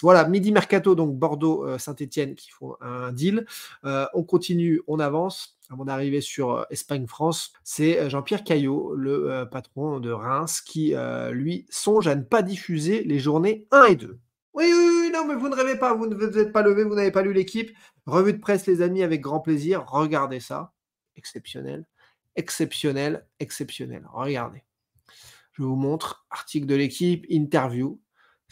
Voilà, midi mercato, donc Bordeaux, euh, Saint-Etienne qui font un deal. Euh, on continue, on avance. Avant d'arriver sur euh, Espagne-France, c'est Jean-Pierre Caillot, le patron de Reims, qui, lui, songe à ne pas diffuser les journées 1 et 2. Oui, oui, oui, non, mais vous ne rêvez pas, vous ne vous êtes pas levé, vous n'avez pas lu l'équipe. Revue de presse, les amis, avec grand plaisir. Regardez ça. Exceptionnel, exceptionnel, exceptionnel. Regardez. Je vous montre article de l'équipe, interview.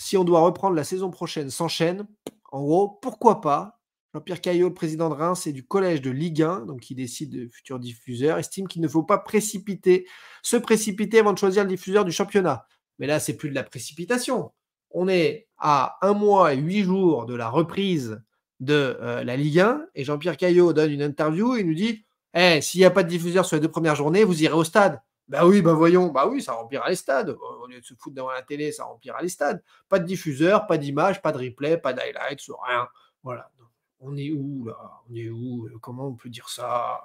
Si on doit reprendre la saison prochaine sans chaîne, en gros, pourquoi pas Jean-Pierre Caillot, président de Reims et du collège de Ligue 1, donc qui décide de futur diffuseur, estime qu'il ne faut pas précipiter, se précipiter avant de choisir le diffuseur du championnat. Mais là, c'est plus de la précipitation. On est à un mois et huit jours de la reprise de euh, la Ligue 1 et Jean-Pierre Caillot donne une interview et nous dit Eh, s'il n'y a pas de diffuseur sur les deux premières journées, vous irez au stade. Ben oui, ben voyons, bah oui, ça remplira les stades. Euh, lieu de se foutre devant la télé, ça remplira les stades. Pas de diffuseur, pas d'image, pas de replay, pas d'highlights, rien. Voilà. On est où là On est où Comment on peut dire ça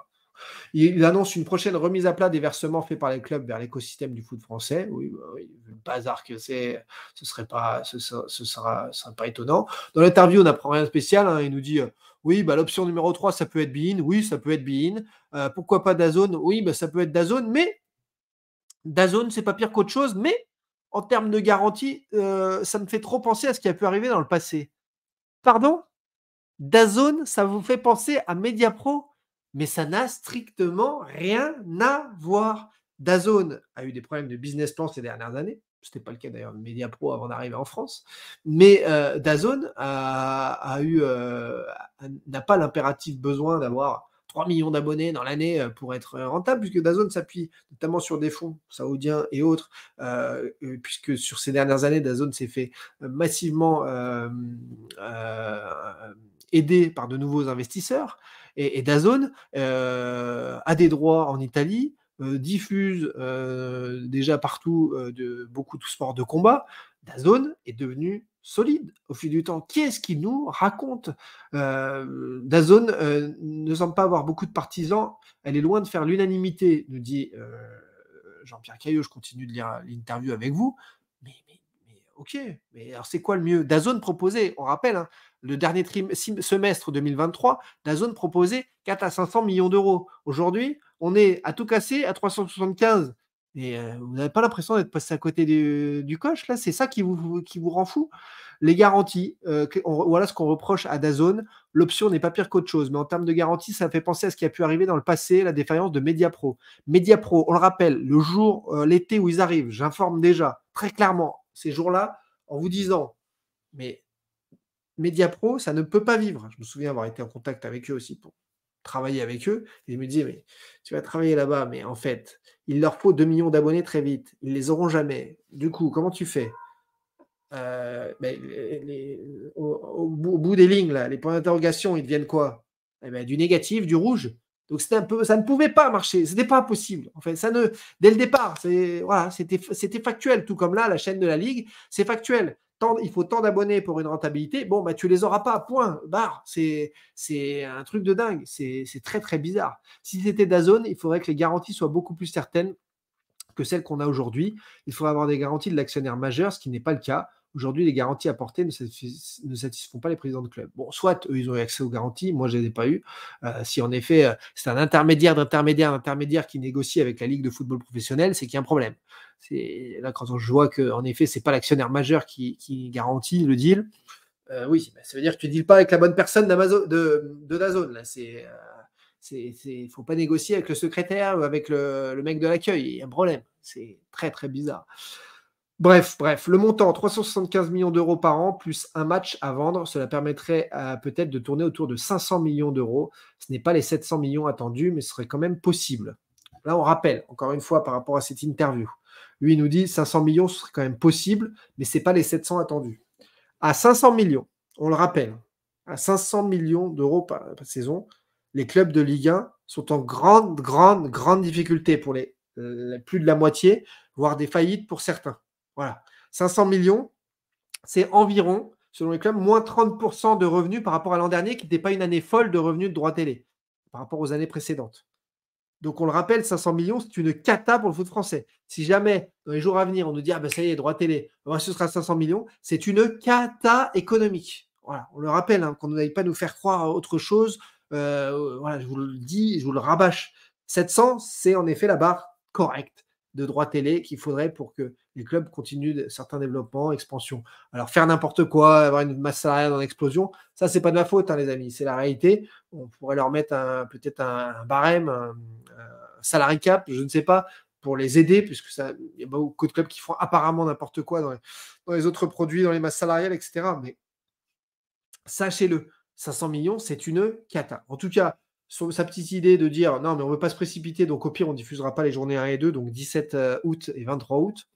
il annonce une prochaine remise à plat des versements faits par les clubs vers l'écosystème du foot français. Oui, bah oui le bazar que c'est, ce serait pas, ce, pas étonnant. Dans l'interview, on n'apprend rien de spécial. Hein. il nous dit, euh, oui, bah, l'option numéro 3, ça peut être Bein. Oui, ça peut être Bein. Euh, pourquoi pas Dazone Oui, bah, ça peut être Dazone, mais Dazone, c'est pas pire qu'autre chose, mais en termes de garantie, euh, ça me fait trop penser à ce qui a pu arriver dans le passé. Pardon Dazone, ça vous fait penser à Mediapro, mais ça n'a strictement rien à voir. Dazone a eu des problèmes de business plan ces dernières années. Ce n'était pas le cas d'ailleurs de Mediapro avant d'arriver en France. Mais euh, Dazone euh, n'a pas l'impératif besoin d'avoir 3 millions d'abonnés dans l'année euh, pour être euh, rentable, puisque Dazone s'appuie notamment sur des fonds saoudiens et autres, euh, puisque sur ces dernières années, Dazone s'est fait massivement euh, aider par de nouveaux investisseurs. Et, et Dazone a des droits en Italie, diffuse déjà partout de beaucoup de sports de combat, Dazone est devenu solide au fil du temps. Qui est-ce qui nous raconte euh, Dazone euh, ne semble pas avoir beaucoup de partisans. Elle est loin de faire l'unanimité, nous dit euh, Jean-Pierre Caillot. Je continue de lire l'interview avec vous. Mais, ok, mais alors c'est quoi le mieux Dazone proposait, on rappelle, hein, le dernier semestre 2023, Dazone proposait 4 à 500 millions d'euros. Aujourd'hui, on est à tout casser à 375 mais vous n'avez pas l'impression d'être passé à côté du, coche, là C'est ça qui vous, rend fou Les garanties, voilà ce qu'on reproche à Dazone. L'option n'est pas pire qu'autre chose, mais en termes de garantie, ça fait penser à ce qui a pu arriver dans le passé, la défaillance de Mediapro. Mediapro, on le rappelle, le jour, l'été où ils arrivent, j'informe déjà très clairement ces jours-là en vous disant, mais Mediapro, ça ne peut pas vivre. Je me souviens avoir été en contact avec eux aussi pour travailler avec eux. ils je me disaient mais tu vas travailler là-bas, mais en fait, il leur faut 2 millions d'abonnés très vite. Ils les auront jamais. Du coup, comment tu fais euh, ben, au, bout, des lignes, là, les points d'interrogation, ils deviennent quoi eh ben, Du négatif, du rouge. Donc un peu, ça ne pouvait pas marcher, c'était pas possible. En fait, ça ne, dès le départ, c'est c'était factuel, tout comme là, la chaîne de la ligue, c'est factuel il faut tant d'abonnés pour une rentabilité, bon, bah, tu les auras pas, point, barre. C'est, un truc de dingue. C'est, c'est très, très bizarre. Si c'était Dazone, il faudrait que les garanties soient beaucoup plus certaines que celles qu'on a aujourd'hui. Il faudrait avoir des garanties de l'actionnaire majeur, ce qui n'est pas le cas. Aujourd'hui, les garanties apportées ne, satisfont pas les présidents de club. Bon, soit eux, ils ont eu accès aux garanties, moi, je ne ai pas eu. Euh, si en effet, euh, c'est un intermédiaire d'intermédiaire d'intermédiaire qui négocie avec la Ligue de football professionnel, c'est qu'il y a un problème. Là, quand on voit qu'en effet, ce n'est pas l'actionnaire majeur qui, garantit le deal, euh, oui, ça veut dire que tu ne deals pas avec la bonne personne de, de la zone. il ne faut pas négocier avec le secrétaire ou avec le mec de l'accueil. Il y a un problème. C'est très, très bizarre. Bref, bref, le montant 375 millions d'euros par an plus un match à vendre, cela permettrait peut-être de tourner autour de 500 millions d'euros. Ce n'est pas les 700 millions attendus, mais ce serait quand même possible. Là, on rappelle, encore une fois, par rapport à cette interview. Lui, il nous dit 500 millions, ce serait quand même possible, mais ce n'est pas les 700 attendus. À 500 millions, on le rappelle, à 500 millions d'euros par, saison, les clubs de Ligue 1 sont en grande, grande, grande difficulté pour les, plus de la moitié, voire des faillites pour certains. Voilà. 500 millions, c'est environ, selon les clubs, moins 30% de revenus par rapport à l'an dernier, qui n'était pas une année folle de revenus de droit télé, par rapport aux années précédentes. Donc, on le rappelle, 500 millions, c'est une cata pour le foot français. Si jamais, dans les jours à venir, on nous dit, ah ben ça y est, droit télé, ce sera 500 millions, c'est une cata économique. Voilà, on le rappelle, quand hein, qu'on n'aille pas nous faire croire à autre chose. Euh, voilà, je vous le dis, je vous le rabâche. 700, c'est en effet la barre correcte de droit télé qu'il faudrait pour que les clubs continuent certains développements, expansions. Alors faire n'importe quoi, avoir une masse salariale en explosion, ça c'est pas de ma faute, hein, les amis, c'est la réalité. On pourrait leur mettre peut-être un, barème, un, salarié cap, je ne sais pas, pour les aider, puisque il y a beaucoup de clubs qui font apparemment n'importe quoi dans les, autres produits, dans les masses salariales, etc. Mais sachez-le, 500 millions, c'est une cata. En tout cas, sa petite idée de dire non, mais on ne veut pas se précipiter, donc au pire, on ne diffusera pas les journées 1 et 2, donc 17 euh, août et 23 août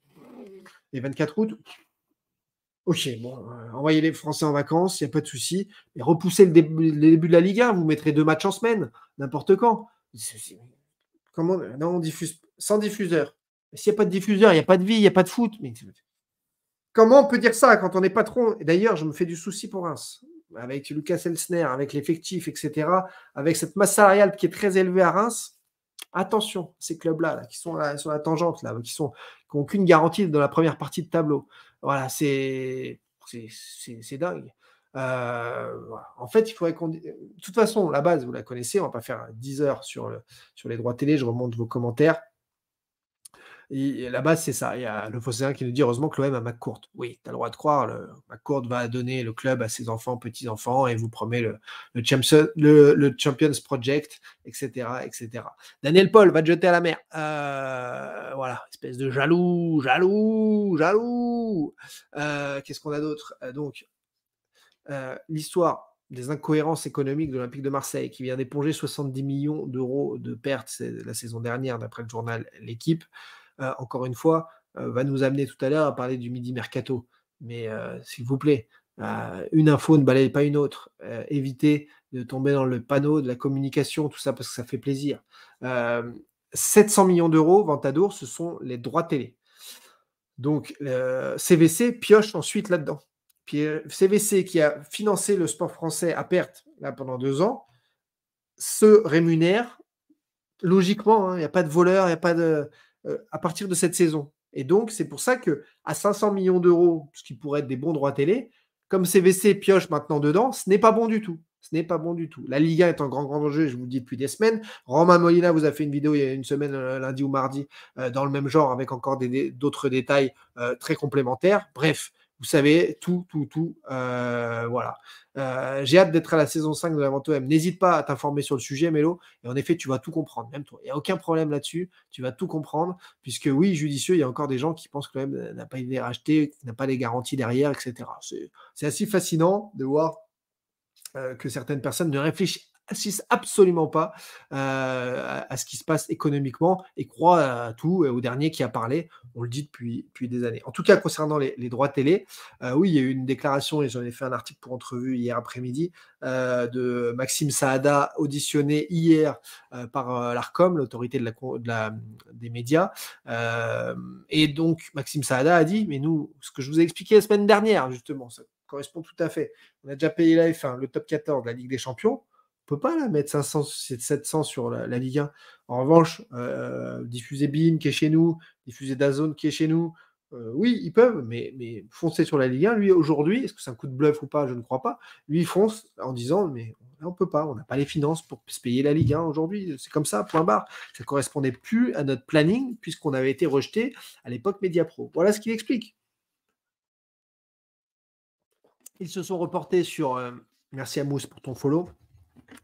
les 24 août, ok, bon, euh, envoyez les Français en vacances, il n'y a pas de souci. et repoussez le, début de la Ligue 1, vous mettrez deux matchs en semaine, n'importe quand. Comment Non, on diffuse sans diffuseur. S'il n'y a pas de diffuseur, il n'y a pas de vie, il n'y a pas de foot. Comment on peut dire ça quand on est patron D'ailleurs, je me fais du souci pour Reims avec Lucas Elsner, avec l'effectif, etc., avec cette masse salariale qui est très élevée à Reims, Attention, ces clubs-là qui sont là, sur la tangente, là, qui n'ont aucune garantie dans la première partie de tableau. Voilà, c'est dingue. Euh, en fait, il faudrait qu'on. De toute façon, la base, vous la connaissez, on va pas faire 10 heures sur, sur les droits télé, je remonte vos commentaires la base, c'est ça. Il y a le Fosséen qui nous dit heureusement que l'OM a McCourt. Oui, tu as le droit de croire. Le, McCourt va donner le club à ses enfants, petits-enfants, et vous promet le, le, Champions, Project, etc., etc. Daniel Paul va te jeter à la mer. Euh, voilà, espèce de jaloux, jaloux, jaloux. Euh, qu'est-ce qu'on a d'autre euh, Donc, l'histoire des incohérences économiques de l'Olympique de Marseille, qui vient d'éponger 70 millions d'euros de pertes la saison dernière, d'après le journal L'équipe. Euh, encore une fois, euh, va nous amener tout à l'heure à parler du midi mercato. Mais euh, s'il vous plaît, une info ne balaye pas une autre. évitez de tomber dans le panneau de la communication, tout ça, parce que ça fait plaisir. 700 millions d'euros, Ventadour, ce sont les droits télé. Donc, CVC pioche ensuite là-dedans. CVC qui a financé le sport français à perte là, pendant deux ans, se rémunère logiquement. Hein. Il n'y a pas de voleur, il n'y a pas de. Euh, à partir de cette saison. Et donc, c'est pour ça que à 500 millions d'euros, ce qui pourrait être des bons droits télé, comme CVC pioche maintenant dedans, ce n'est pas bon du tout. Ce n'est pas bon du tout. La Liga est en grand, grand danger, je vous le dis depuis des semaines. Romain Molina vous a fait une vidéo il y a une semaine, euh, lundi ou mardi, euh, dans le même genre, avec encore d'autres détails très complémentaires. Bref, vous savez tout, tout, tout. Euh, voilà. Euh, j'ai hâte d'être à la saison 5 de OM. N'hésite pas à t'informer sur le sujet, Mélo. Et en effet, tu vas tout comprendre, même toi. Il n'y a aucun problème là-dessus. Tu vas tout comprendre, puisque oui, judicieux, il y a encore des gens qui pensent que même n'a pas été racheté, n'a pas les garanties derrière, etc. C'est assez fascinant de voir euh, que certaines personnes ne réfléchissent n'assiste absolument pas euh, à, ce qui se passe économiquement et croit à tout, et au dernier qui a parlé. On le dit depuis, des années. En tout cas, concernant les, droits télé, euh, oui, il y a eu une déclaration, et j'en ai fait un article pour entrevue hier après-midi, euh, de Maxime Saada, auditionné hier par l'ARCOM, l'autorité de la, de la, des médias. et donc, Maxime Saada a dit, mais nous, ce que je vous ai expliqué la semaine dernière, justement, ça correspond tout à fait. On a déjà payé la le top 14 de la Ligue des Champions peut pas là, mettre 500, 700 sur la, Ligue 1. En revanche, euh, diffuser BIN qui est chez nous, diffuser Dazone qui est chez nous, euh, oui, ils peuvent, mais, mais foncer sur la Ligue 1, lui, aujourd'hui, est-ce que c'est un coup de bluff ou pas Je ne crois pas. Lui, il fonce en disant, mais on ne peut pas, on n'a pas les finances pour se payer la Ligue 1 aujourd'hui. C'est comme ça, point barre. Ça ne correspondait plus à notre planning, puisqu'on avait été rejeté à l'époque Media Pro. Voilà ce qu'il explique. Ils se sont reportés sur. Euh, merci à Mousse pour ton follow.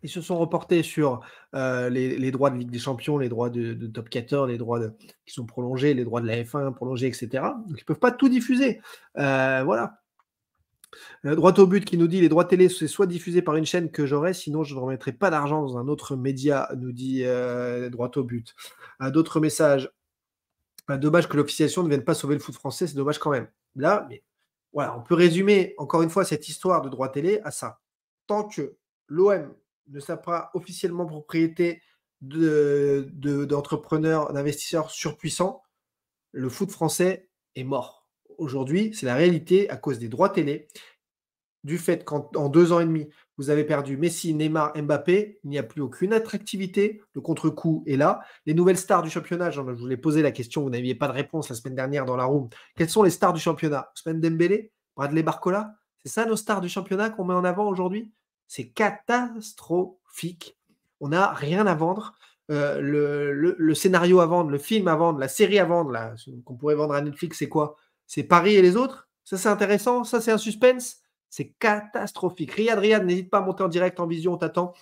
Ils se sont reportés sur euh, les, droits de Ligue des Champions, les droits de, Top 14, les droits qui sont prolongés, les droits de la F1 prolongés, etc. Donc ils ne peuvent pas tout diffuser. Euh, voilà. Euh, droite au but qui nous dit les droits télé, c'est soit diffusé par une chaîne que j'aurai, sinon je ne remettrai pas d'argent dans un autre média, nous dit euh, droit au but. D'autres messages. Dommage que l'officiation ne vienne pas sauver le foot français, c'est dommage quand même. Là, mais voilà, on peut résumer encore une fois cette histoire de droit télé à ça. Tant que l'OM ne sera pas officiellement propriété d'entrepreneurs, d'investisseurs surpuissants, le foot français est mort. Aujourd'hui, c'est la réalité à cause des droits télé, du fait qu'en deux ans et demi, vous avez perdu Messi, Neymar, Mbappé, il n'y a plus aucune attractivité, le contre-coup est là. Les nouvelles stars du championnat, je vous l'ai posé la question, vous n'aviez pas de réponse la semaine dernière dans la room. Quelles sont les stars du championnat Semaine Dembélé Bradley Barcola C'est ça nos stars du championnat qu'on met en avant aujourd'hui c'est catastrophique. On n'a rien à vendre. Euh, le, scénario à vendre, le film à vendre, la série à vendre, qu'on pourrait vendre à Netflix, c'est quoi C'est Paris et les autres Ça, c'est intéressant Ça, c'est un suspense C'est catastrophique. Riyad, Riyad, n'hésite pas à monter en direct, en vision, on t'attend.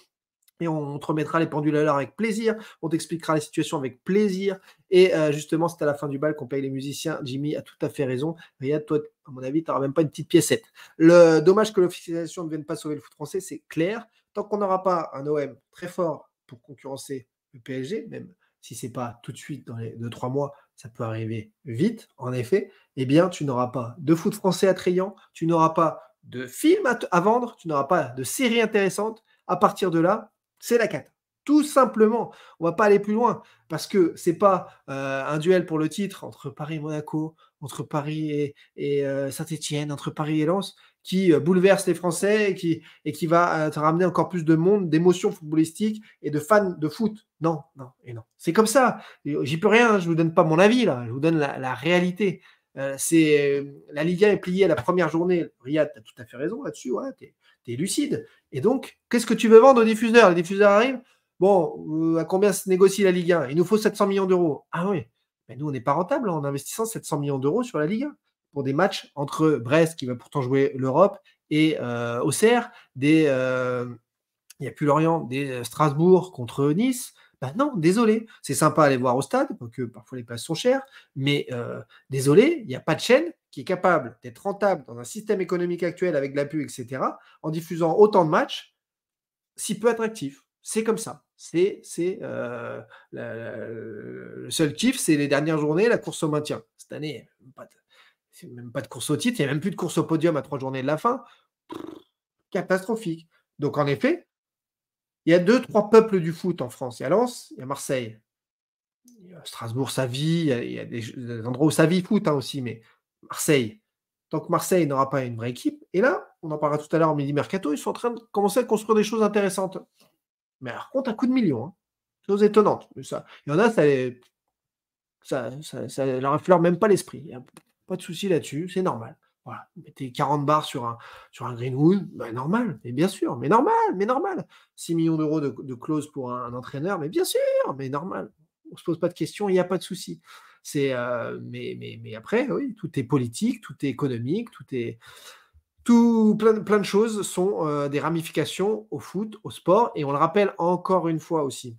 Et on, te remettra les pendules à l'heure avec plaisir. On t'expliquera la situation avec plaisir. Et euh, justement, c'est à la fin du bal qu'on paye les musiciens. Jimmy a tout à fait raison. Riyad, toi, à mon avis, tu n'auras même pas une petite piécette. Le dommage que l'officialisation ne vienne pas sauver le foot français, c'est clair. Tant qu'on n'aura pas un OM très fort pour concurrencer le PSG, même si c'est pas tout de suite dans les 2-3 mois, ça peut arriver vite, en effet, eh bien, tu n'auras pas de foot français attrayant, tu n'auras pas de films à, vendre, tu n'auras pas de séries intéressante, À partir de là, c'est la 4. Tout simplement, on va pas aller plus loin parce que c'est pas euh, un duel pour le titre entre Paris et Monaco, entre Paris et, euh, Saint-Etienne, entre Paris et Lens, qui euh, bouleverse les Français et qui, va te ramener encore plus de monde, d'émotions footballistiques et de fans de foot. Non, non, et non. C'est comme ça. J'y peux rien, hein. je vous donne pas mon avis là, je vous donne la, réalité. c'est La Ligue 1 est pliée à la première journée. Riyad, tu as tout à fait raison là-dessus tu lucide. Et donc, qu'est-ce que tu veux vendre aux diffuseurs Les diffuseurs arrivent. Bon, euh, à combien se négocie la Ligue 1 Il nous faut 700 millions d'euros. Ah oui, mais nous, on n'est pas rentable en investissant 700 millions d'euros sur la Ligue 1 pour des matchs entre Brest, qui va pourtant jouer l'Europe, et euh, Auxerre, des. Euh, il n'y a plus Lorient, des euh, Strasbourg contre Nice. Ben non, désolé. C'est sympa à aller voir au stade, parce que parfois les places sont chères, mais désolé, il n'y a pas de chaîne qui est capable d'être rentable dans un système économique actuel avec de la pub, etc., en diffusant autant de matchs, si peu attractif. C'est comme ça. C'est euh, le seul kiff, c'est les dernières journées, la course au maintien. Cette année, même pas de, même pas de course au titre, il n'y a même plus de course au podium à trois journées de la fin. Catastrophique. Donc en effet, il y a deux, trois peuples du foot en France. Il y a Lens, il y a Marseille, Strasbourg, sa vie, il y a, des, endroits où sa vie foot hein, aussi, mais Marseille. Tant que Marseille n'aura pas une vraie équipe. Et là, on en parlera tout à l'heure en mini mercato, ils sont en train de commencer à construire des choses intéressantes. Mais par contre, un coup de millions, Hein. Chose étonnante. ça, il y en a, ça, ne ça, leur affleure même pas l'esprit. pas de souci là-dessus, c'est normal. Voilà. Mettez 40 bars sur un, sur un Greenwood, bah normal, mais bien sûr, mais normal, mais normal. 6 millions d'euros de, clause pour un, entraîneur, mais bien sûr, mais normal. On ne se pose pas de questions, il n'y a pas de souci. Euh, mais, après, oui, tout est politique, tout est économique, tout est tout plein, de choses sont euh, des ramifications au foot, au sport, et on le rappelle encore une fois aussi,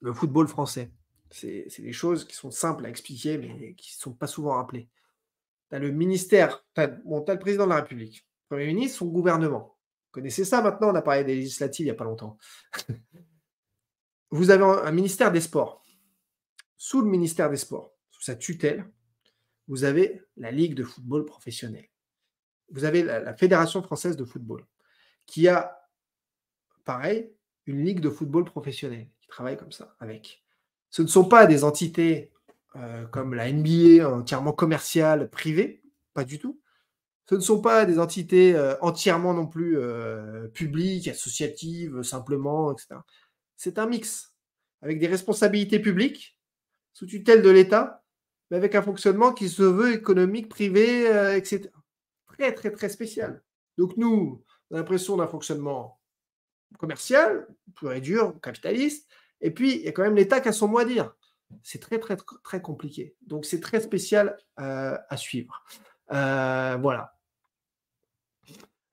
le football français. C'est des choses qui sont simples à expliquer, mais qui ne sont pas souvent rappelées. Tu as le ministère, tu le président de la République, le Premier ministre, son gouvernement. Vous connaissez ça maintenant, on a parlé des législatives il n'y a pas longtemps. Vous avez un ministère des Sports, sous le ministère des Sports, sous sa tutelle, vous avez la Ligue de football professionnel. Vous avez la, Fédération française de football, qui a, pareil, une Ligue de football professionnel, qui travaille comme ça avec. Ce ne sont pas des entités euh, comme la NBA entièrement commerciale, privée, pas du tout. Ce ne sont pas des entités euh, entièrement non plus euh, publiques, associatives, simplement, etc. C'est un mix avec des responsabilités publiques sous tutelle de l'État, mais avec un fonctionnement qui se veut économique, privé, euh, etc. Très, très, très spécial. Donc nous, on a l'impression d'un fonctionnement commercial, pur et dur, capitaliste, et puis il y a quand même l'État qui a son mot à dire. C'est très, très, très compliqué. Donc c'est très spécial euh, à suivre. Euh, voilà.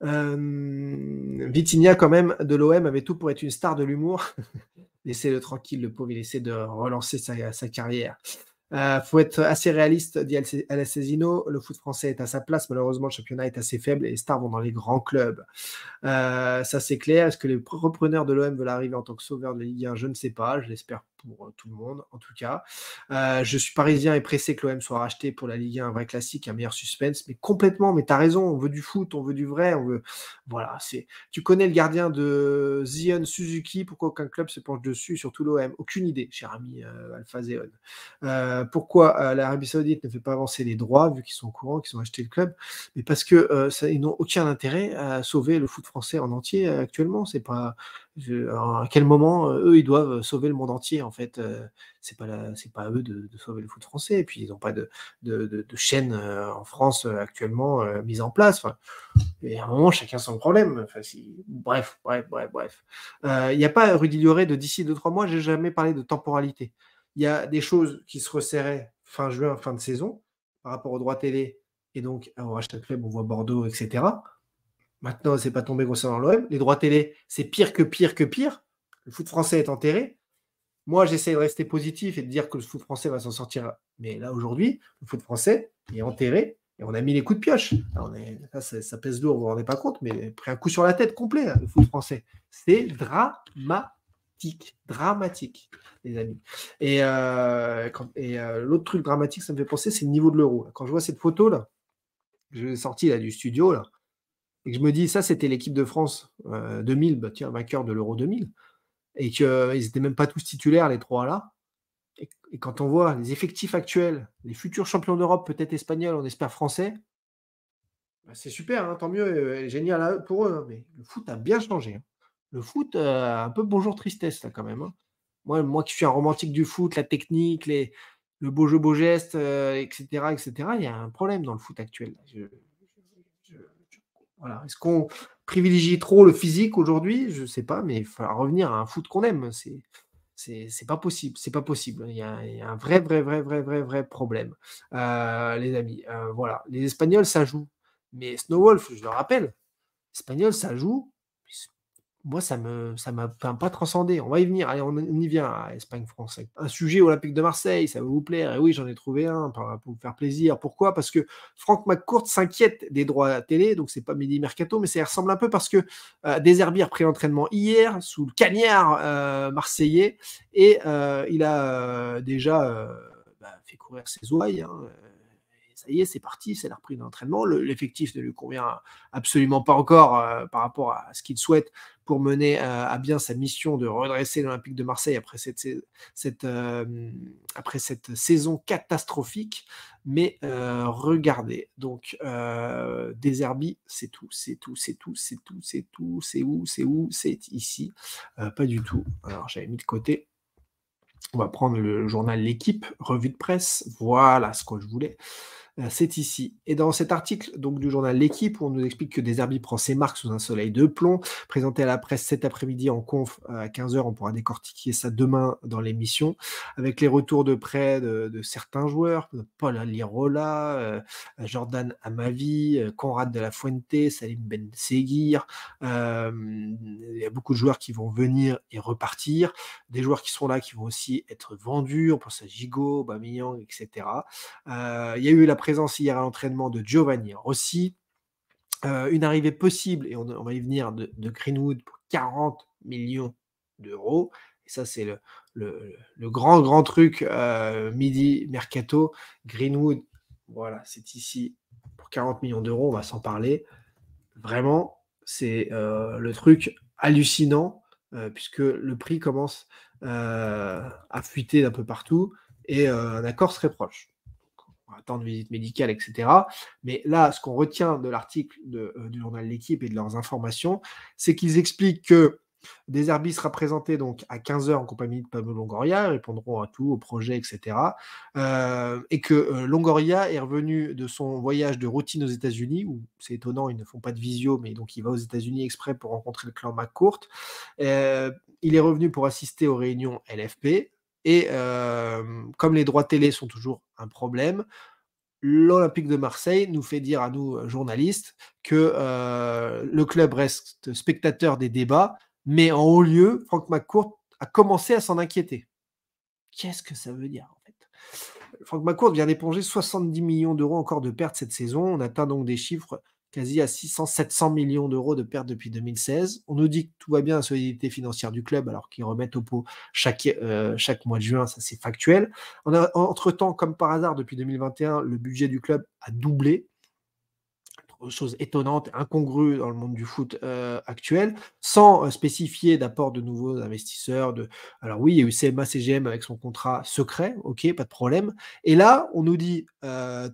Vitinia, quand même, de l'OM, avait tout pour être une star de l'humour. Laissez-le tranquille, le pauvre, il essaie de relancer sa, carrière. Il euh, faut être assez réaliste, dit Alassazino. Le foot français est à sa place. Malheureusement, le championnat est assez faible et les stars vont dans les grands clubs. Euh, ça, c'est clair. Est-ce que les repreneurs de l'OM veulent arriver en tant que sauveur de Ligue 1 Je ne sais pas. Je l'espère pour euh, tout le monde, en tout cas. Euh, je suis parisien et pressé que l'OM soit racheté pour la Ligue 1, un vrai classique, un meilleur suspense, mais complètement, mais t'as raison, on veut du foot, on veut du vrai, on veut. Voilà, c'est. Tu connais le gardien de Zion Suzuki, pourquoi aucun club se penche dessus, surtout l'OM Aucune idée, cher ami euh, Alpha Zeon. pourquoi l'Arabie Saoudite ne fait pas avancer les droits, vu qu'ils sont au courant, qu'ils ont acheté le club Mais parce que ils n'ont aucun intérêt à sauver le foot français en entier actuellement, c'est pas à quel moment euh, eux ils doivent euh, sauver le monde entier en fait euh, c'est pas c'est pas à eux de, sauver le foot français et puis ils n'ont pas de, chaîne en France actuellement mise en place et à un moment chacun son problème bref bref bref bref il n'y a pas Rudy Lioré de d'ici 2 trois mois j'ai jamais parlé de temporalité il y a des choses qui se resserraient fin juin fin de saison par rapport au droit télé et donc au hashtag club on voit Bordeaux etc Maintenant, c'est pas tombé concernant l'OM. Les droits télé, c'est pire que pire que pire. Le foot français est enterré. Moi, j'essaie de rester positif et de dire que le foot français va s'en sortir. Mais là, aujourd'hui, le foot français est enterré et on a mis les coups de pioche. ça, pèse lourd, vous vous rendez pas compte, mais pris un coup sur la tête complet, hein, le foot français. C'est dramatique. Dramatique, les amis. Et, euh, euh, l'autre truc dramatique, ça me fait penser, c'est le niveau de l'euro. Quand je vois cette photo, là, je l'ai sortie du studio, là, et que je me dis, ça, c'était l'équipe de France 2000, euh, bah, tiens, vainqueur de l'Euro 2000, et qu'ils euh, n'étaient même pas tous titulaires, les trois là. Et, quand on voit les effectifs actuels, les futurs champions d'Europe, peut-être espagnols, on espère français, bah, c'est super, hein, tant mieux, euh, génial hein, pour eux. Hein, mais le foot a bien changé. Le foot, un peu bonjour tristesse, là, quand même. Moi, moi qui suis un romantique du foot, la technique, les, le beau jeu, beau geste, etc., etc., il y a un problème dans le foot actuel. Est-ce qu'on privilégie trop le physique aujourd'hui Je ne sais pas, mais il faudra revenir à un foot qu'on aime. C'est c'est pas possible, c'est pas possible. Il y, a, un vrai, vrai, vrai, vrai, vrai, vrai problème, euh, les amis. Euh, voilà, les Espagnols ça joue, mais Snow Wolf, je le rappelle, Espagnols ça joue, moi, ça ne m'a pas transcendé. On va y venir. Allez, on, y vient à ah, Espagne-France. Un sujet Olympique de Marseille, ça va vous plaire. Et oui, j'en ai trouvé un pour, vous faire plaisir. Pourquoi Parce que Franck McCourt s'inquiète des droits à la télé. Donc, c'est pas Midi Mercato, mais ça ressemble un peu parce que euh, a pris l'entraînement hier sous le cagnard euh, marseillais et euh, il a euh, déjà bah, fait courir ses ouailles. Hein. ça y est, c'est parti, c'est la reprise d'entraînement. L'effectif ne lui convient absolument pas encore par rapport à ce qu'il souhaite pour mener à, bien sa mission de redresser l'Olympique de Marseille après cette, euh, saison catastrophique. Mais euh, regardez, donc euh, c'est tout, c'est tout, c'est tout, c'est tout, c'est tout, c'est où, c'est où, c'est ici. Euh, pas du tout. Alors j'avais mis de côté. On va prendre le journal L'équipe, revue de presse. Voilà ce que je voulais c'est ici. Et dans cet article donc du journal L'équipe, on nous explique que Deserbi prend ses marques sous un soleil de plomb, présenté à la presse cet après-midi en conf euh, à 15h, on pourra décortiquer ça demain dans l'émission, avec les retours de près de, certains joueurs, Paul Alirola euh, Jordan Amavi, euh, Conrad de la Fuente, Salim Ben Seguir, il y a beaucoup de joueurs qui vont venir et repartir, des joueurs qui sont là qui vont aussi être vendus, on pense à Gigot, Bamiyang, etc. il y a eu la présence hier à l'entraînement de Giovanni Rossi. Euh, une arrivée possible, et on, va y venir, de, Greenwood pour 40 millions d'euros. Et ça, c'est le, grand, grand truc euh, midi mercato. Greenwood, voilà, c'est ici pour 40 millions d'euros, on va s'en parler. Vraiment, c'est euh, le truc hallucinant, puisque le prix commence à fuiter d'un peu partout, et un accord serait proche temps de visite médicale, etc. Mais là, ce qu'on retient de l'article euh, du journal L'équipe et de leurs informations, c'est qu'ils expliquent que des sera présenté donc à 15h en compagnie de Pablo Longoria, répondront à tout, au projet, etc. Euh, et que euh, Longoria est revenu de son voyage de routine aux États-Unis, où c'est étonnant, ils ne font pas de visio, mais donc il va aux États-Unis exprès pour rencontrer le clan McCourt. il est revenu pour assister aux réunions LFP, et euh, comme les droits télé sont toujours un problème, l'Olympique de Marseille nous fait dire à nous, euh, journalistes, que euh, le club reste spectateur des débats, mais en haut lieu, Franck McCourt a commencé à s'en inquiéter. Qu'est-ce que ça veut dire en fait Franck McCourt vient d'éponger 70 millions d'euros encore de pertes cette saison. On atteint donc des chiffres quasi à 600-700 millions d'euros de pertes depuis 2016. On nous dit que tout va bien à la solidité financière du club, alors qu'ils remettent au pot chaque, euh, chaque mois de juin, ça c'est factuel. On entre-temps, comme par hasard, depuis 2021, le budget du club a doublé. Chose étonnante, incongrue dans le monde du foot euh, actuel, sans euh, spécifier d'apport de nouveaux investisseurs. De... Alors oui, il y a eu CMA CGM avec son contrat secret, ok, pas de problème. Et là, on nous dit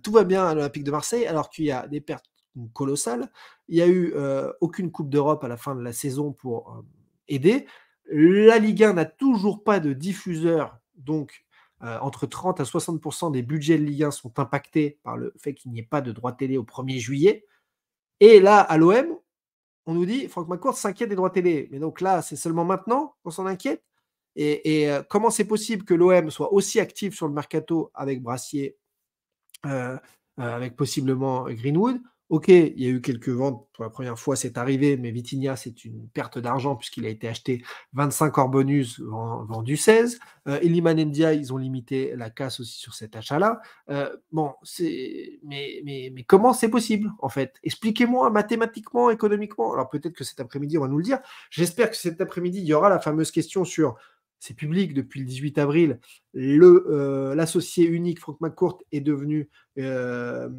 tout va bien à l'Olympique de Marseille, alors qu'il y a des pertes colossale. Il n'y a eu aucune Coupe d'Europe à la fin de la saison pour aider. La Ligue 1 n'a toujours pas de diffuseur, donc entre 30 à 60% des budgets de Ligue 1 sont impactés par le fait qu'il n'y ait pas de droit télé au 1er juillet. Et là, à l'OM, on nous dit, Franck McCourt s'inquiète des droits télé. Mais donc là, c'est seulement maintenant qu'on s'en inquiète. Et, et comment c'est possible que l'OM soit aussi actif sur le mercato avec Brassier, avec possiblement Greenwood, Ok, il y a eu quelques ventes pour la première fois, c'est arrivé, mais Vitinia, c'est une perte d'argent puisqu'il a été acheté 25 hors bonus, vendu 16. Et euh, l'Imanendia, ils ont limité la casse aussi sur cet achat-là. Euh, bon, mais comment c'est possible, en fait Expliquez-moi mathématiquement, économiquement. Alors peut-être que cet après-midi, on va nous le dire. J'espère que cet après-midi, il y aura la fameuse question sur c'est public depuis le 18 avril, euh, l'associé unique Franck McCourt est devenu euh,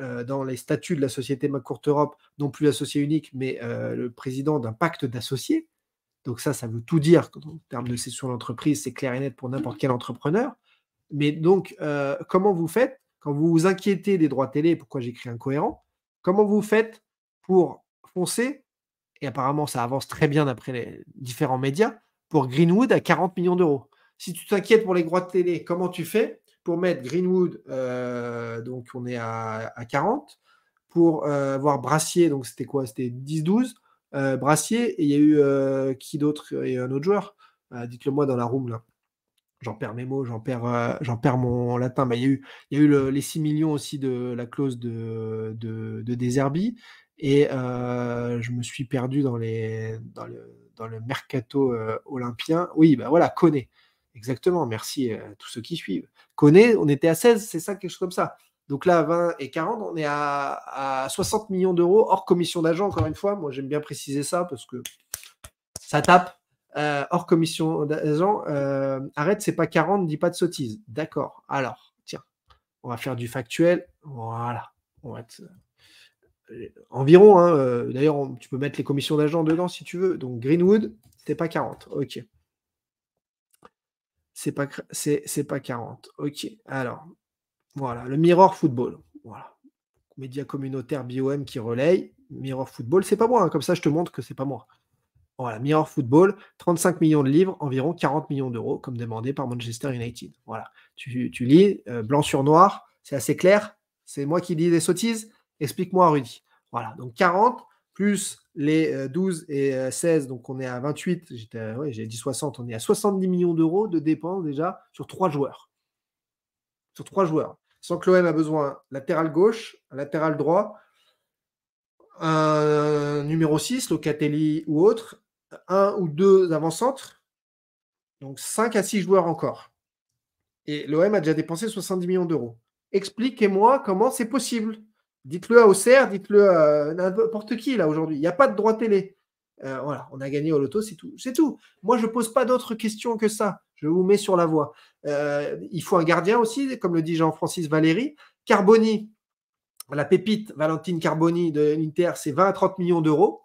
euh, dans les statuts de la société McCourt Europe, non plus l'associé unique, mais le président d'un pacte d'associés. Donc ça, ça veut tout dire en termes de cession d'entreprise, c'est clair et net pour n'importe quel entrepreneur. Mais donc, comment vous faites quand vous vous inquiétez des droits télé, pourquoi j'écris incohérent, comment vous faites pour foncer, et apparemment ça avance très bien d'après les différents médias, pour Greenwood à 40 millions d'euros. Si tu t'inquiètes pour les droits de télé, comment tu fais pour mettre Greenwood, euh, donc on est à, 40, pour avoir euh, Brassier, donc c'était quoi C'était 10-12, euh, Brassier, et il y a eu qui d'autre Et un autre joueur Dites-le moi dans la room, là. J'en perds mes mots, j'en perds, j'en perds mon latin. Bah, il y a eu, il y a eu les 6 millions aussi de la clause de, de, et je me suis perdu dans les dans le mercato euh, olympien. Oui, ben voilà, connaît. Exactement, merci euh, à tous ceux qui suivent. Koné, on était à 16, c'est ça, quelque chose comme ça. Donc là, 20 et 40, on est à, 60 millions d'euros hors commission d'agent, encore une fois. Moi, j'aime bien préciser ça parce que ça tape. Euh, hors commission d'agent, arrête, c'est pas 40, dis pas de sottises. D'accord. Alors, tiens, on va faire du factuel. Voilà. On va être euh, environ. Hein, euh, d'ailleurs, tu peux mettre les commissions d'agents dedans si tu veux. Donc Greenwood, c'est pas 40. Ok. C'est pas, pas 40. Ok. Alors, voilà. Le Mirror Football. Voilà. Média communautaire BOM qui relaye. Mirror Football, c'est pas moi. Hein, comme ça, je te montre que c'est pas moi. Voilà, Mirror Football, 35 millions de livres, environ 40 millions d'euros, comme demandé par Manchester United. Voilà, tu, lis, euh, blanc sur noir, c'est assez clair, c'est moi qui dis des sottises Explique-moi, Rudy. Voilà, donc 40 plus les 12 euh, et 16, euh, donc on est à 28, euh, j'ai dit 60, on est à 70 millions d'euros de dépenses déjà sur trois joueurs. Sur trois joueurs. Sans que l'OM a besoin latéral gauche, latéral droit, un numéro 6, Locatelli ou autre, un ou deux avant centre donc 5 à 6 joueurs encore. Et l'OM a déjà dépensé 70 millions d'euros. Expliquez-moi comment c'est possible. Dites-le à Auxerre, dites-le à n'importe qui là aujourd'hui. Il n'y a pas de droit télé. Euh, voilà, on a gagné au loto, c'est tout. C'est tout. Moi, je ne pose pas d'autres questions que ça. Je vous mets sur la voie. Euh, il faut un gardien aussi, comme le dit Jean-Francis Valéry. Carboni, la pépite Valentine Carboni de l'Inter, c'est 20 à 30 millions d'euros.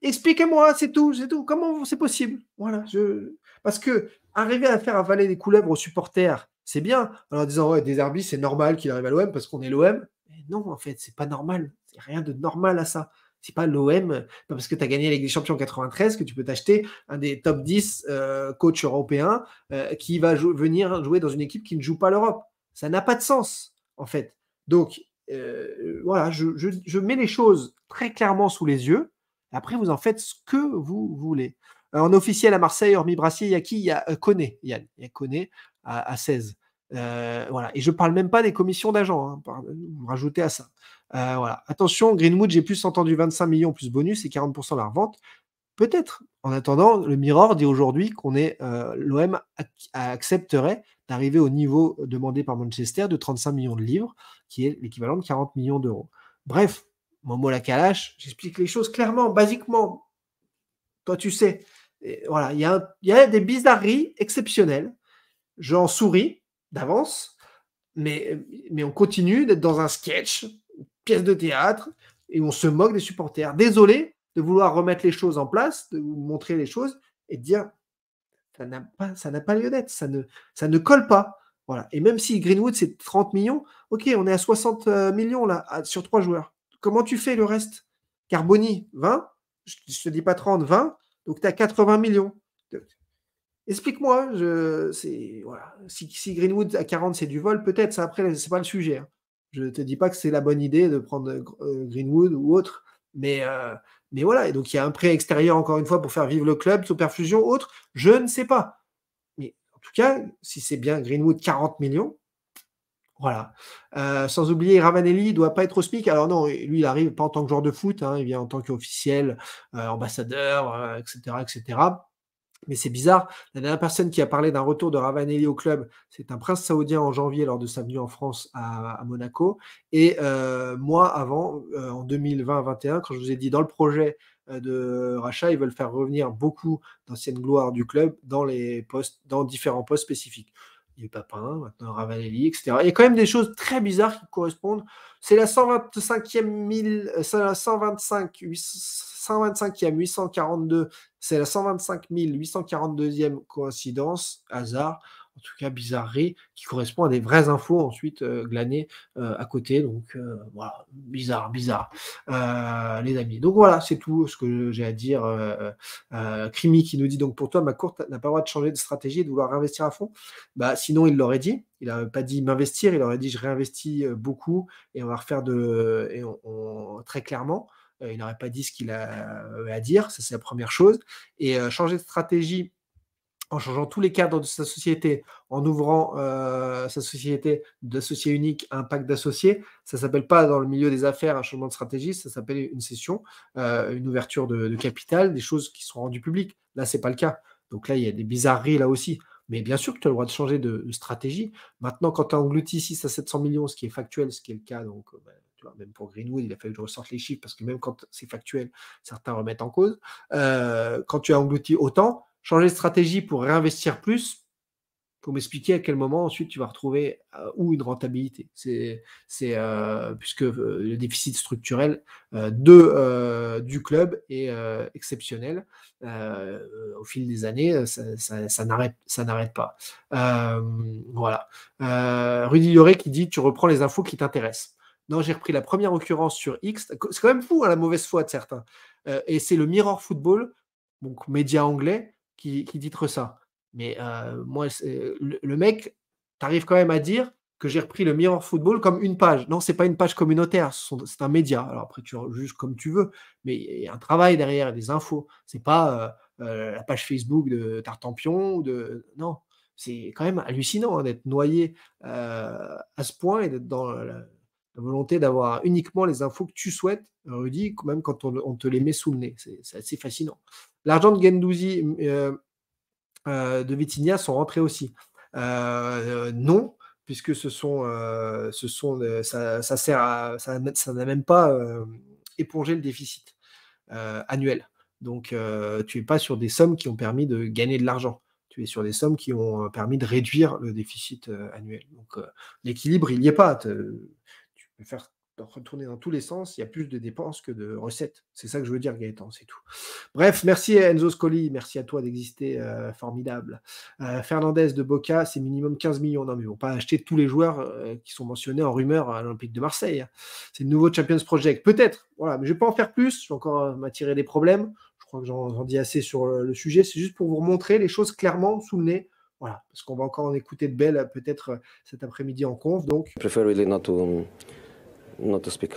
Expliquez-moi, c'est tout, c'est tout. Comment c'est possible Voilà, je... parce que arriver à faire avaler des couleuvres aux supporters c'est bien. Alors en disant, des arbres, c'est normal qu'il arrive à l'OM parce qu'on est l'OM. non, en fait, c'est pas normal. Il rien de normal à ça. C'est pas l'OM, parce que tu as gagné la Ligue des Champions en 93 que tu peux t'acheter un des top 10 euh, coachs européens euh, qui va venir jouer dans une équipe qui ne joue pas l'Europe. Ça n'a pas de sens, en fait. Donc, euh, voilà, je, mets les choses très clairement sous les yeux. Après, vous en faites ce que vous voulez. Euh, en officiel à Marseille, hormis Brassier, il y a qui Il y a euh, Koné, Yann. Il y a Koné à, 16. Euh, voilà. Et je ne parle même pas des commissions d'agents. Hein, vous rajoutez à ça. voilà. Attention, Greenwood, j'ai plus entendu 25 millions plus bonus et 40% de la revente. Peut-être. En attendant, le Mirror dit aujourd'hui qu'on est l'OM accepterait d'arriver au niveau demandé par Manchester de 35 millions de livres, qui est l'équivalent de 40 millions d'euros. Bref, Momo la calache, j'explique les choses clairement, basiquement. Toi, tu sais voilà, il y, a, des bizarreries exceptionnelles. J'en souris d'avance, mais, mais on continue d'être dans un sketch, une pièce de théâtre, et on se moque des supporters. Désolé de vouloir remettre les choses en place, de vous montrer les choses et de dire ça n'a pas, ça n'a pas lieu d'être, ça ne, ça ne colle pas. Voilà. Et même si Greenwood c'est 30 millions, ok, on est à 60 euh, millions là sur trois joueurs. Comment tu fais le reste Carboni 20, je ne te dis pas 30, 20. Donc tu as 80 millions. Explique-moi, je, voilà. si, Greenwood à 40 c'est du vol, peut-être, ça après, c'est pas le sujet. Hein. Je ne te dis pas que c'est la bonne idée de prendre euh, euh, Greenwood ou autre, mais, euh, mais voilà. Et donc il y a un prêt extérieur, encore une fois, pour faire vivre le club, sous perfusion, autre, je ne sais pas. Mais en tout cas, si c'est bien Greenwood 40 millions, voilà. Euh, sans oublier, Ravanelli ne doit pas être au SMIC. Alors non, lui, il arrive pas en tant que joueur de foot, hein. il vient en tant qu'officiel, euh, ambassadeur, etc., euh, etc. Mais c'est bizarre. La dernière personne qui a parlé d'un retour de Ravanelli au club, c'est un prince saoudien en janvier lors de sa venue en France à, Monaco. Et moi, avant, en 2020 2021 quand je vous ai dit dans le projet de rachat, ils veulent faire revenir beaucoup d'anciennes gloires du club dans les postes, dans différents postes spécifiques il a pas Papin, maintenant Ravanelli, etc. Il y a quand même des choses très bizarres qui correspondent. C'est la 125e, c'est 125, e 842, c'est la 125 842e coïncidence, hasard en tout cas bizarrerie qui correspond à des vraies infos ensuite euh, glanées euh, à côté. Donc euh, voilà, bizarre, bizarre, les amis. Donc voilà, c'est tout ce que j'ai à dire. Crimi qui nous dit donc pour toi, ma courte n'a pas le droit de changer de stratégie et de vouloir réinvestir à fond. Bah, sinon, il l'aurait dit. Il n'a pas dit m'investir, il aurait dit je réinvestis beaucoup et on va refaire de. Et très clairement il n'aurait pas dit ce qu'il a à dire, ça c'est la première chose. Et changer de stratégie en changeant tous les cadres de sa société, en ouvrant euh, sa société d'associé unique à un pacte d'associés. Ça ne s'appelle pas dans le milieu des affaires un changement de stratégie, ça s'appelle une session, euh, une ouverture de, capital, des choses qui sont rendues publiques. Là, c'est pas le cas. Donc là, il y a des bizarreries là aussi. Mais bien sûr que tu as le droit de changer de, stratégie. Maintenant, quand tu as englouti 6 à 700 millions, ce qui est factuel, ce qui est le cas, donc euh, bah, même pour Greenwood, il a fallu que je ressorte les chiffres parce que même quand c'est factuel, certains remettent en cause. quand tu as englouti autant, changer de stratégie pour réinvestir plus, pour m'expliquer à quel moment ensuite tu vas retrouver euh, ou une rentabilité. C'est c'est euh, puisque euh, le déficit structurel de, du club est exceptionnel au fil des années, ça, ça, ça n'arrête pas. voilà. Rudy Lloré qui dit tu reprends les infos qui t'intéressent. Non, j'ai repris la première occurrence sur X. C'est quand même fou à hein, la mauvaise foi de certains. et c'est le Mirror Football, donc média anglais, qui, dit titre ça. Mais euh, moi, le, le, mec, t'arrives quand même à dire que j'ai repris le Mirror Football comme une page. Non, c'est pas une page communautaire, c'est un média. Alors après, tu juges comme tu veux, mais il y a un travail derrière, des infos. C'est pas euh, euh, la page Facebook de Tartampion ou de non. C'est quand même hallucinant hein, d'être noyé à ce point et d'être dans la, volonté d'avoir uniquement les infos que tu souhaites, Rudy, même quand on te les met sous le nez. C'est assez fascinant. L'argent de Gendouzi euh, euh, de Vitinia sont rentrés aussi. Euh, non, puisque ce sont, ce sont ça, sert ça, n'a même pas épongé le déficit annuel. Donc, tu n'es pas sur des sommes qui ont permis de gagner de l'argent. Tu es sur des sommes qui ont permis de réduire le déficit annuel. Donc, l'équilibre, il n'y est pas. Tu peux faire retourner dans tous les sens, il y a plus de dépenses que de recettes. C'est ça que je veux dire, Gaëtan, c'est tout. Bref, merci à Enzo Scoli, merci à toi d'exister, euh, formidable. Euh, Fernandez de Boca, c'est minimum 15 millions. Non, mais ils vont pas acheter tous les joueurs euh, qui sont mentionnés en rumeur à l'Olympique de Marseille. Hein. C'est le nouveau Champions Project. Peut-être, voilà, mais je ne vais pas en faire plus, je vais encore m'attirer des problèmes. Je crois que j'en dis assez sur le sujet. C'est juste pour vous montrer les choses clairement sous le nez. Voilà, parce qu'on va encore en écouter de belles peut-être cet après-midi en conf. Donc, not to speak.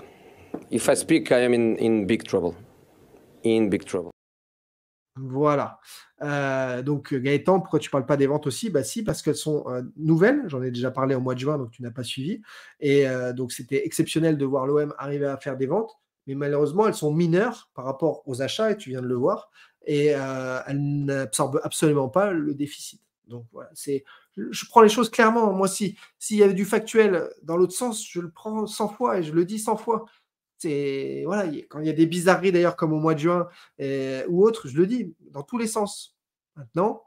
If I speak, I am in, big trouble. In big trouble. Voilà. Euh, donc Gaëtan, pourquoi tu ne parles pas des ventes aussi Bah si, parce qu'elles sont euh, nouvelles. J'en ai déjà parlé au mois de juin, donc tu n'as pas suivi. Et euh, donc c'était exceptionnel de voir l'OM arriver à faire des ventes, mais malheureusement elles sont mineures par rapport aux achats, et tu viens de le voir, et elles n'absorbent absolument pas le déficit. Donc voilà, c'est je prends les choses clairement. Moi, si s'il y avait du factuel dans l'autre sens, je le prends 100 fois et je le dis 100 fois. C'est voilà, quand il y a des bizarreries d'ailleurs comme au mois de juin euh, ou autre, je le dis dans tous les sens. Maintenant,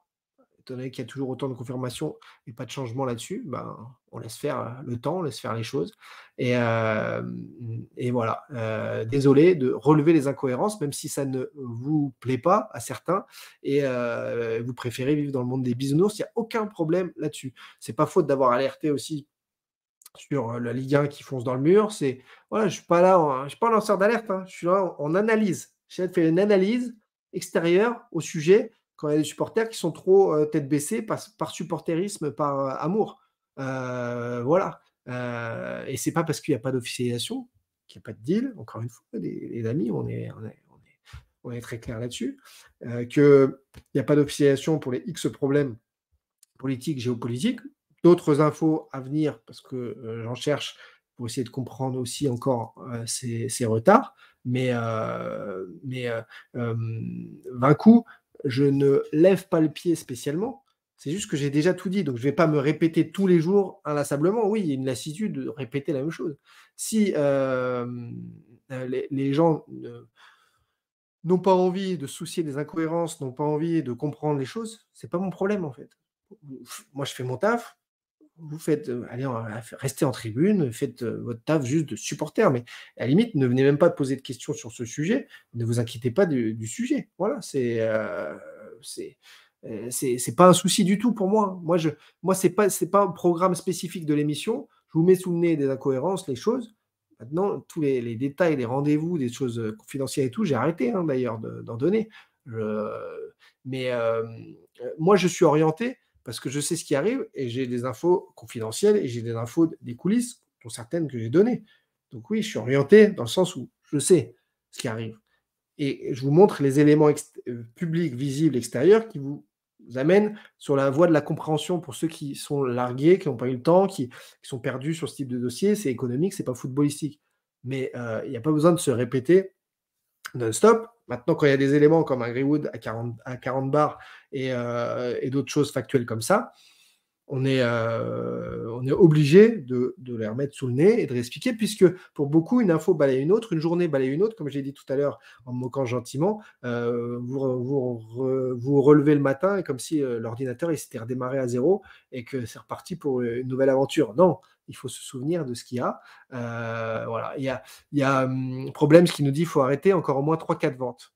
qu'il y a toujours autant de confirmations et pas de changement là-dessus, ben, on laisse faire euh, le temps, on laisse faire les choses. Et, euh, voilà. Euh, désolé de relever les incohérences, même si ça ne vous plaît pas à certains et vous préférez vivre dans le monde des bisounours, il n'y a aucun problème là-dessus. Ce n'est pas faute d'avoir alerté aussi sur la Ligue 1 qui fonce dans le mur. C'est voilà, je suis pas là, je suis pas un lanceur d'alerte, hein. je suis là en analyse. J'ai fait une analyse extérieure au sujet quand il y a des supporters qui sont trop euh, tête baissée par, supporterisme, par euh, amour. Euh, voilà. et c'est pas parce qu'il n'y a pas d'officialisation, qu'il n'y a pas de deal, encore une fois, les, amis, on est, on, est, très clair là-dessus, qu'il n'y a pas d'officialisation pour les X problèmes politiques, géopolitiques. D'autres infos à venir, parce que j'en cherche pour essayer de comprendre aussi encore ces, retards. Mais, mais 20 coups, je ne lève pas le pied spécialement. C'est juste que j'ai déjà tout dit, donc je ne vais pas me répéter tous les jours inlassablement. Oui, il y a une lassitude de répéter la même chose. Si euh, euh, les, gens n'ont pas envie de soucier des incohérences, n'ont pas envie de comprendre les choses, c'est pas mon problème en fait. Moi, je fais mon taf, vous faites, euh, allez, restez en tribune, faites euh, votre taf juste de supporter, mais à la limite, ne venez même pas poser de questions sur ce sujet, ne vous inquiétez pas du, sujet. Voilà, euh, c'est. c'est pas un souci du tout pour moi. Moi, je, moi, c'est pas, c'est pas un programme spécifique de l'émission. Je vous mets sous le nez des incohérences, les choses. Maintenant, tous les, détails, les rendez-vous, des choses confidentielles et tout, j'ai arrêté hein, d'ailleurs d'en donner. Mais moi, je suis orienté parce que je sais ce qui arrive et j'ai des infos confidentielles et j'ai des infos des coulisses, dont certaines que j'ai données. Donc oui, je suis orienté dans le sens où je sais ce qui arrive. Et je vous montre les éléments euh, publics, visibles, extérieurs qui vous amènent sur la voie de la compréhension pour ceux qui sont largués, qui n'ont pas eu le temps, qui, sont perdus sur ce type de dossier. C'est économique, c'est pas footballistique. Mais euh, il n'y a pas besoin de se répéter non-stop Maintenant, quand il y a des éléments comme un Greenwood à 40, à 40 bars euh, et, d'autres choses factuelles comme ça, on est, euh, on est obligé de, les remettre sous le nez et de réexpliquer, puisque pour beaucoup, une info balaye une autre, une journée balaye une autre, comme j'ai dit tout à l'heure en me moquant gentiment, euh, vous, vous, relevez le matin comme si l'ordinateur s'était redémarré à zéro et que c'est reparti pour une nouvelle aventure. Non, il faut se souvenir de ce qu'il y a. Euh, voilà, il y a, il hum, problème ce qui nous dit qu'il faut arrêter encore au moins 3-4 ventes.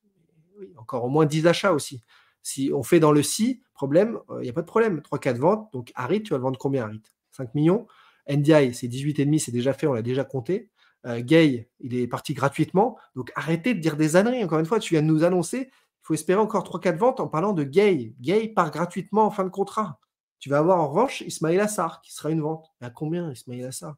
encore au moins 10 achats aussi. Si on fait dans le si, problème, euh, il y n'y a pas de problème. 3-4 ventes, donc Harit, tu vas le vendre combien Harit 5 millions. NDI, c'est 18,5, c'est déjà fait, on l'a déjà compté. Euh, Gay, il est parti gratuitement. Donc arrêtez de dire des âneries. Encore une fois, tu viens de nous annoncer, il faut espérer encore 3-4 ventes en parlant de Gay. Gay part gratuitement en fin de contrat. Tu vas avoir en revanche Ismail Assar qui sera une vente. À ah, combien Ismail Assar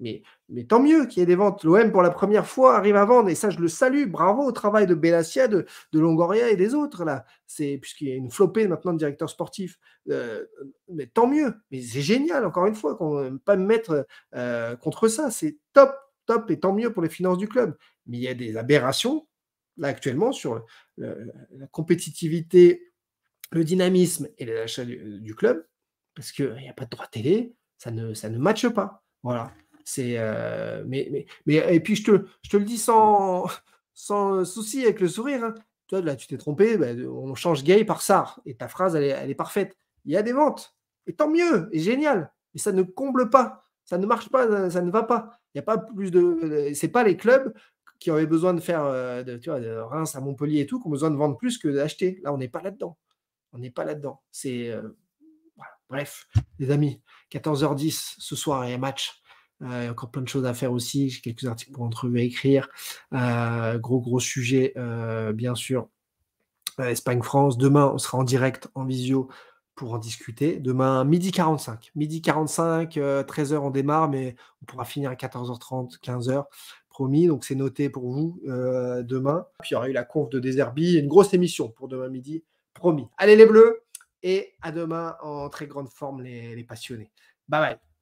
mais, mais, tant mieux qu'il y ait des ventes. L'OM, pour la première fois, arrive à vendre. Et ça, je le salue. Bravo au travail de Bellassia, de, Longoria et des autres. là. C'est Puisqu'il y a une flopée maintenant de directeurs sportifs. Euh, mais tant mieux. Mais c'est génial, encore une fois, qu'on ne pas me mettre euh, contre ça. C'est top, top. Et tant mieux pour les finances du club. Mais il y a des aberrations, là, actuellement, sur la compétitivité, le dynamisme et l'achat du club parce qu'il n'y a pas de droit télé, ça ne, ça ne matche pas. Voilà. C'est, euh, mais, mais, et puis je te, te le dis sans, sans euh, souci, avec le sourire. Hein. Toi, là, tu t'es trompé, bah, on change gay par SAR. Et ta phrase, elle est, parfaite. Il y a des ventes. Et tant mieux, et génial. Mais ça ne comble pas. Ça ne marche pas, ça ne va pas. Il n'y a pas plus de. Euh, c'est pas les clubs qui auraient besoin de faire de, Reims à Montpellier et tout, qui ont besoin de vendre plus que d'acheter. Là, on n'est pas là-dedans. On n'est pas là-dedans. C'est. Bref, les amis, 14h10 ce soir, il y a match. il y a encore plein de choses à faire aussi. J'ai quelques articles pour entrevue à écrire. Euh, gros, gros sujet, euh, bien sûr. Euh, Espagne-France. Demain, on sera en direct, en visio, pour en discuter. Demain, midi 45. Midi 45, 13h, on démarre, mais on pourra finir à 14h30, 15h promis. Donc c'est noté pour vous demain. Puis il y aura eu la conf de Désherbi, une grosse émission pour demain midi, promis. Allez les bleus et à demain en très grande forme les, passionnés. Bye bye.